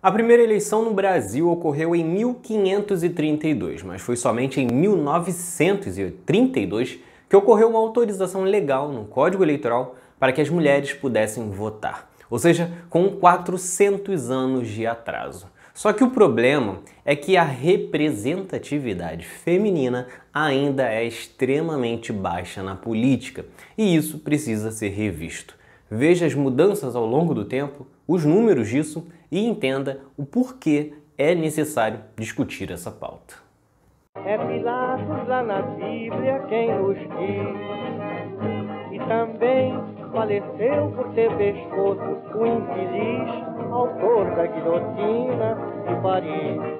A primeira eleição no Brasil ocorreu em 1532, mas foi somente em 1932 que ocorreu uma autorização legal no Código Eleitoral para que as mulheres pudessem votar, ou seja, com 400 anos de atraso. Só que o problema é que a representatividade feminina ainda é extremamente baixa na política e isso precisa ser revisto. Veja as mudanças ao longo do tempo, os números disso e entenda o porquê é necessário discutir essa pauta. É Pilatos lá na Bíblia quem nos diz, e também faleceu por ter pescoço o infeliz autor da guilhotina de Paris.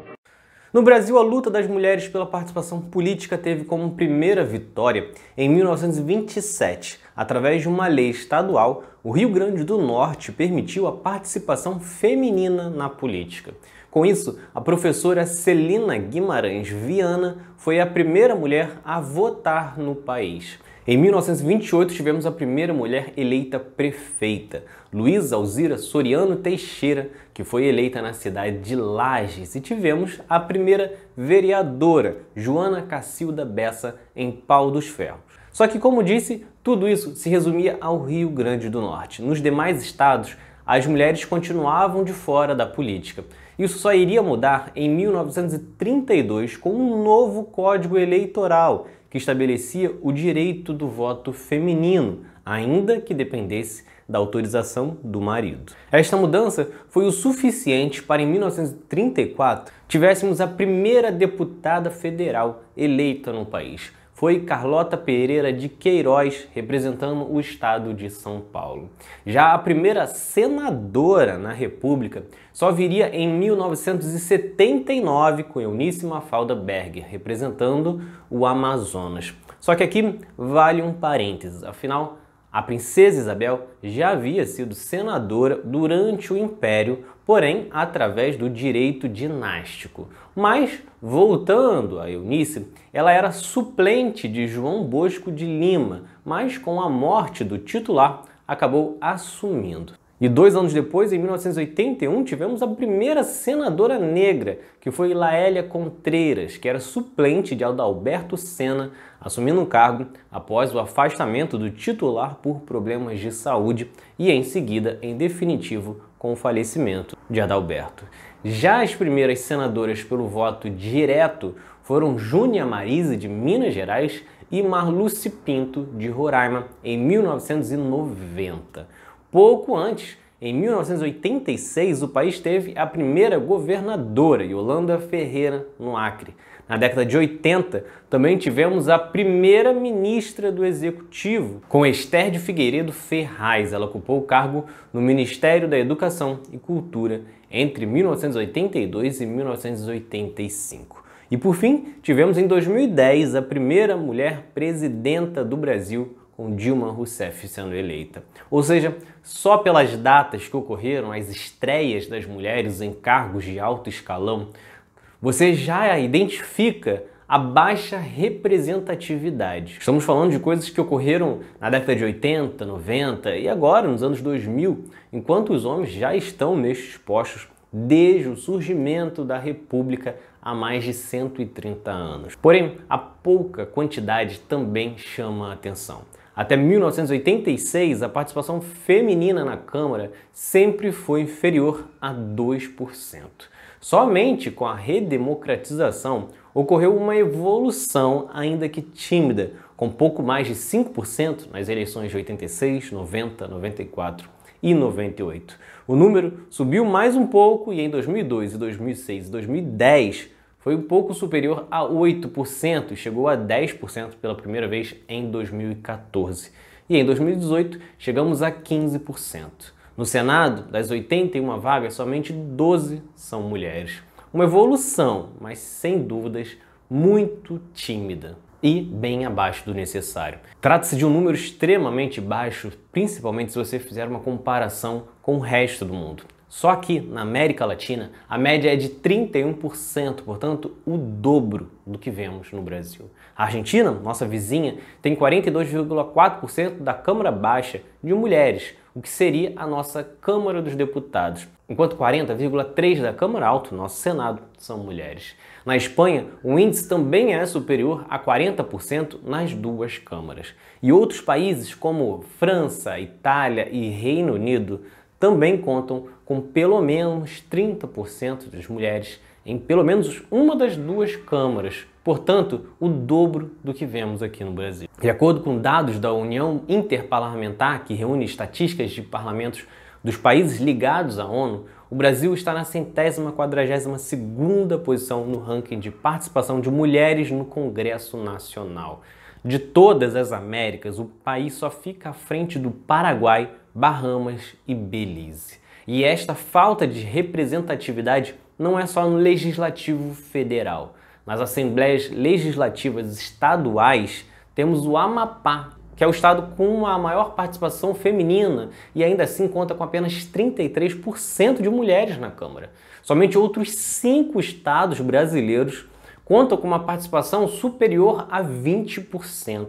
No Brasil, a luta das mulheres pela participação política teve como primeira vitória, em 1927, Através de uma lei estadual, o Rio Grande do Norte permitiu a participação feminina na política. Com isso, a professora Celina Guimarães Viana foi a primeira mulher a votar no país. Em 1928 tivemos a primeira mulher eleita prefeita, Luísa Alzira Soriano Teixeira, que foi eleita na cidade de Lages, e tivemos a primeira vereadora, Joana Cacilda Bessa, em Pau dos Ferros. Só que, como disse, tudo isso se resumia ao Rio Grande do Norte. Nos demais estados, as mulheres continuavam de fora da política. Isso só iria mudar em 1932 com um novo Código Eleitoral que estabelecia o direito do voto feminino, ainda que dependesse da autorização do marido. Esta mudança foi o suficiente para em 1934 tivéssemos a primeira deputada federal eleita no país, foi Carlota Pereira de Queiroz, representando o estado de São Paulo. Já a primeira senadora na República só viria em 1979 com Eunice Mafalda Berger, representando o Amazonas. Só que aqui vale um parênteses, afinal, a princesa Isabel já havia sido senadora durante o Império porém através do direito dinástico. Mas, voltando a Eunice, ela era suplente de João Bosco de Lima, mas com a morte do titular, acabou assumindo. E dois anos depois, em 1981, tivemos a primeira senadora negra, que foi Laélia Contreiras, que era suplente de Adalberto Senna, assumindo o cargo após o afastamento do titular por problemas de saúde e, em seguida, em definitivo, com o falecimento de Adalberto. Já as primeiras senadoras pelo voto direto foram Júnia Marisa, de Minas Gerais, e Marluce Pinto, de Roraima, em 1990. Pouco antes, em 1986, o país teve a primeira governadora, Yolanda Ferreira, no Acre. Na década de 80, também tivemos a primeira ministra do Executivo, com Esther de Figueiredo Ferraz. Ela ocupou o cargo no Ministério da Educação e Cultura entre 1982 e 1985. E por fim, tivemos em 2010 a primeira mulher presidenta do Brasil, com Dilma Rousseff sendo eleita. Ou seja, só pelas datas que ocorreram, as estreias das mulheres em cargos de alto escalão, você já identifica a baixa representatividade. Estamos falando de coisas que ocorreram na década de 80, 90 e agora, nos anos 2000, enquanto os homens já estão nestes postos desde o surgimento da República há mais de 130 anos. Porém, a pouca quantidade também chama a atenção. Até 1986, a participação feminina na Câmara sempre foi inferior a 2%. Somente com a redemocratização ocorreu uma evolução, ainda que tímida, com pouco mais de 5% nas eleições de 86, 90, 94 e 98. O número subiu mais um pouco e em 2002 2006 e 2010 foi um pouco superior a 8%, chegou a 10% pela primeira vez em 2014. E em 2018 chegamos a 15%. No Senado, das 81 vagas, somente 12 são mulheres. Uma evolução, mas sem dúvidas muito tímida e bem abaixo do necessário. Trata-se de um número extremamente baixo, principalmente se você fizer uma comparação com o resto do mundo. Só aqui na América Latina, a média é de 31%, portanto, o dobro do que vemos no Brasil. A Argentina, nossa vizinha, tem 42,4% da Câmara Baixa de mulheres, o que seria a nossa Câmara dos Deputados, enquanto 40,3% da Câmara Alta, nosso Senado, são mulheres. Na Espanha, o índice também é superior a 40% nas duas câmaras. E outros países, como França, Itália e Reino Unido, também contam com pelo menos 30% das mulheres em pelo menos uma das duas câmaras, portanto, o dobro do que vemos aqui no Brasil. De acordo com dados da União Interparlamentar, que reúne estatísticas de parlamentos dos países ligados à ONU, o Brasil está na centésima quadragésima segunda posição no ranking de participação de mulheres no Congresso Nacional. De todas as Américas, o país só fica à frente do Paraguai, Bahamas e Belize. E esta falta de representatividade não é só no legislativo federal. Nas assembleias legislativas estaduais, temos o Amapá, que é o estado com a maior participação feminina e ainda assim conta com apenas 33% de mulheres na Câmara. Somente outros cinco estados brasileiros contam com uma participação superior a 20%.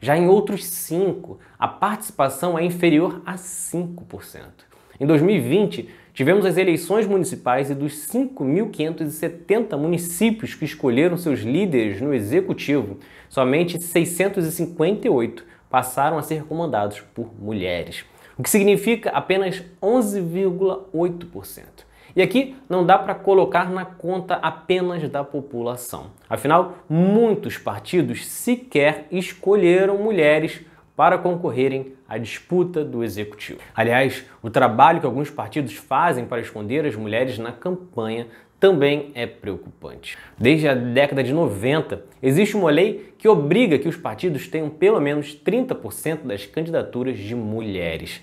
Já em outros cinco, a participação é inferior a 5%. Em 2020, tivemos as eleições municipais e dos 5.570 municípios que escolheram seus líderes no executivo, somente 658 passaram a ser comandados por mulheres, o que significa apenas 11,8%. E aqui não dá para colocar na conta apenas da população. Afinal, muitos partidos sequer escolheram mulheres para concorrerem à disputa do executivo. Aliás, o trabalho que alguns partidos fazem para esconder as mulheres na campanha também é preocupante. Desde a década de 90, existe uma lei que obriga que os partidos tenham pelo menos 30% das candidaturas de mulheres.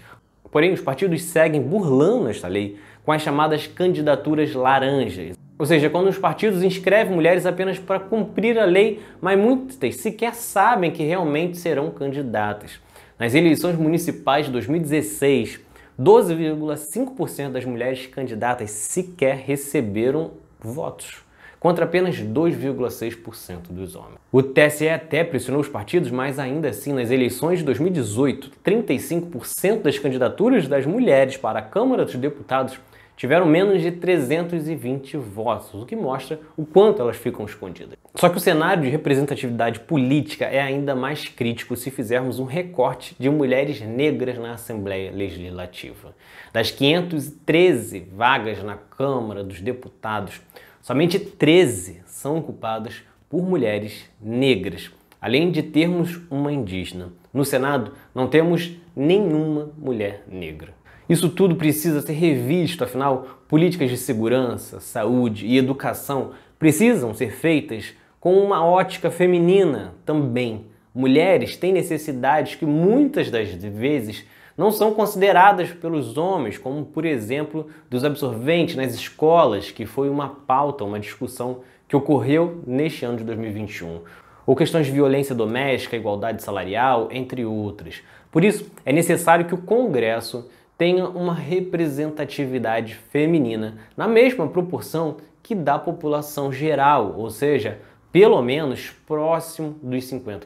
Porém, os partidos seguem burlando esta lei com as chamadas candidaturas laranjas, ou seja, quando os partidos inscrevem mulheres apenas para cumprir a lei, mas muitas sequer sabem que realmente serão candidatas. Nas eleições municipais de 2016, 12,5% das mulheres candidatas sequer receberam votos, contra apenas 2,6% dos homens. O TSE até pressionou os partidos, mas ainda assim, nas eleições de 2018, 35% das candidaturas das mulheres para a Câmara dos Deputados tiveram menos de 320 votos, o que mostra o quanto elas ficam escondidas. Só que o cenário de representatividade política é ainda mais crítico se fizermos um recorte de mulheres negras na Assembleia Legislativa. Das 513 vagas na Câmara dos Deputados, somente 13 são ocupadas por mulheres negras, além de termos uma indígena. No Senado, não temos nenhuma mulher negra. Isso tudo precisa ser revisto, afinal, políticas de segurança, saúde e educação precisam ser feitas com uma ótica feminina também. Mulheres têm necessidades que muitas das vezes não são consideradas pelos homens, como por exemplo dos absorventes nas escolas, que foi uma pauta, uma discussão que ocorreu neste ano de 2021 ou questões de violência doméstica, igualdade salarial, entre outras. Por isso, é necessário que o Congresso tenha uma representatividade feminina na mesma proporção que da população geral, ou seja, pelo menos próximo dos 50%.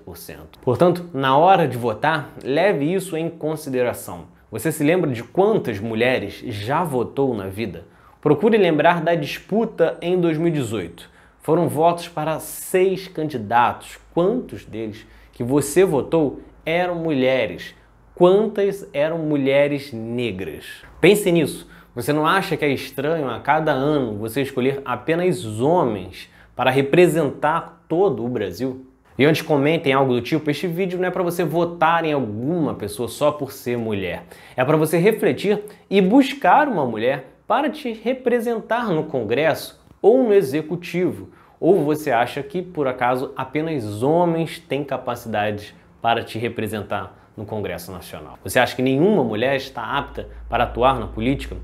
Portanto, na hora de votar, leve isso em consideração. Você se lembra de quantas mulheres já votou na vida? Procure lembrar da disputa em 2018. Foram votos para seis candidatos. Quantos deles que você votou eram mulheres? quantas eram mulheres negras. Pense nisso. Você não acha que é estranho a cada ano você escolher apenas homens para representar todo o Brasil? E antes comentem algo do tipo, este vídeo não é para você votar em alguma pessoa só por ser mulher. É para você refletir e buscar uma mulher para te representar no Congresso ou no Executivo. Ou você acha que, por acaso, apenas homens têm capacidade para te representar? no Congresso Nacional. Você acha que nenhuma mulher está apta para atuar na política?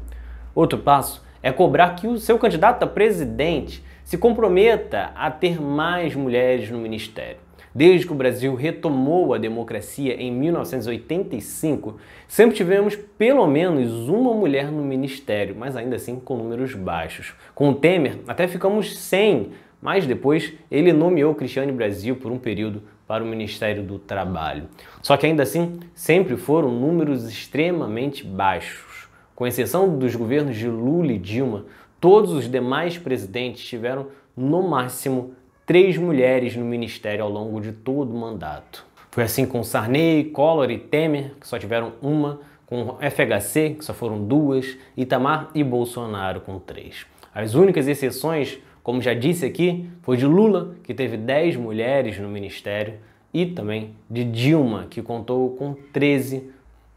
Outro passo é cobrar que o seu candidato a presidente se comprometa a ter mais mulheres no ministério. Desde que o Brasil retomou a democracia em 1985, sempre tivemos pelo menos uma mulher no ministério, mas ainda assim com números baixos. Com o Temer, até ficamos sem, mas depois ele nomeou Cristiane Brasil por um período para o Ministério do Trabalho. Só que ainda assim, sempre foram números extremamente baixos. Com exceção dos governos de Lula e Dilma, todos os demais presidentes tiveram, no máximo, três mulheres no ministério ao longo de todo o mandato. Foi assim com Sarney, Collor e Temer, que só tiveram uma, com FHC, que só foram duas, Itamar e Bolsonaro, com três. As únicas exceções como já disse aqui, foi de Lula que teve 10 mulheres no ministério e também de Dilma, que contou com 13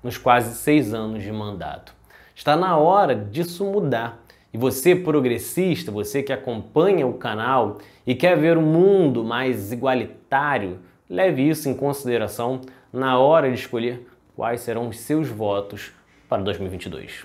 nos quase seis anos de mandato. Está na hora disso mudar. E você, progressista, você que acompanha o canal e quer ver o um mundo mais igualitário, leve isso em consideração na hora de escolher quais serão os seus votos para 2022.